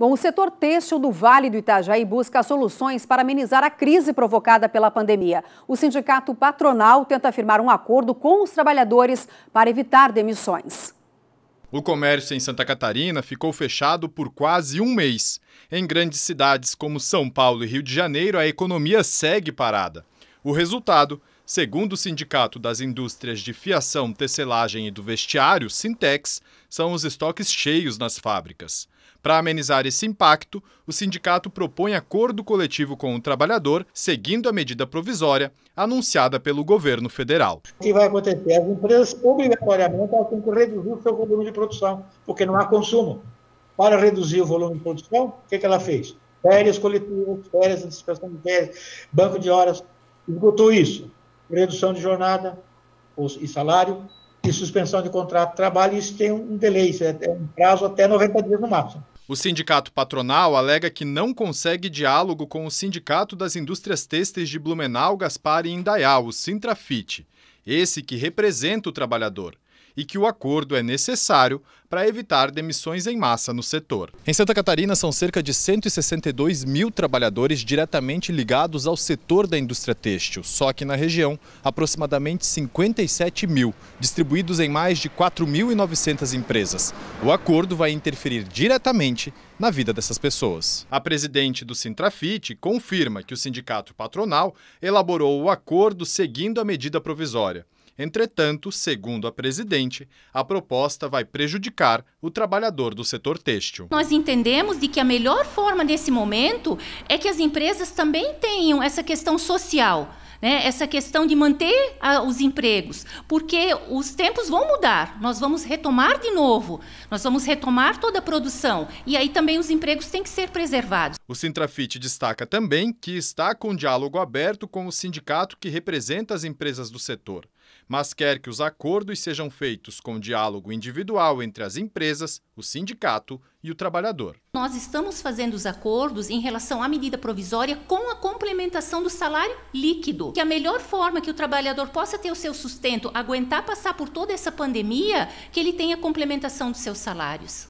Bom, o setor têxtil do Vale do Itajaí busca soluções para amenizar a crise provocada pela pandemia. O sindicato patronal tenta firmar um acordo com os trabalhadores para evitar demissões. O comércio em Santa Catarina ficou fechado por quase um mês. Em grandes cidades como São Paulo e Rio de Janeiro, a economia segue parada. O resultado Segundo o Sindicato das Indústrias de Fiação, Tecelagem e do Vestiário, Sintex, são os estoques cheios nas fábricas. Para amenizar esse impacto, o sindicato propõe acordo coletivo com o trabalhador, seguindo a medida provisória anunciada pelo governo federal. O que vai acontecer? As empresas obrigatoriamente têm que reduzir o seu volume de produção, porque não há consumo. Para reduzir o volume de produção, o que, é que ela fez? Férias coletivas, férias de dispersão de férias, banco de horas, esgotou isso redução de jornada e salário e suspensão de contrato de trabalho, isso tem um delay, é, é um prazo até 90 dias no máximo. O sindicato patronal alega que não consegue diálogo com o Sindicato das Indústrias Têxteis de Blumenau, Gaspar e Indaiá, o Sintrafit, esse que representa o trabalhador, e que o acordo é necessário para evitar demissões em massa no setor. Em Santa Catarina, são cerca de 162 mil trabalhadores diretamente ligados ao setor da indústria têxtil. Só que na região, aproximadamente 57 mil, distribuídos em mais de 4.900 empresas. O acordo vai interferir diretamente na vida dessas pessoas. A presidente do Sintrafit confirma que o sindicato patronal elaborou o acordo seguindo a medida provisória. Entretanto, segundo a presidente, a proposta vai prejudicar o trabalhador do setor têxtil. Nós entendemos de que a melhor forma nesse momento é que as empresas também tenham essa questão social. Né, essa questão de manter os empregos, porque os tempos vão mudar, nós vamos retomar de novo, nós vamos retomar toda a produção e aí também os empregos têm que ser preservados. O Sintrafit destaca também que está com diálogo aberto com o sindicato que representa as empresas do setor mas quer que os acordos sejam feitos com diálogo individual entre as empresas, o sindicato e o trabalhador. Nós estamos fazendo os acordos em relação à medida provisória com a complementação do salário líquido, que é a melhor forma que o trabalhador possa ter o seu sustento, aguentar passar por toda essa pandemia, que ele tenha complementação dos seus salários.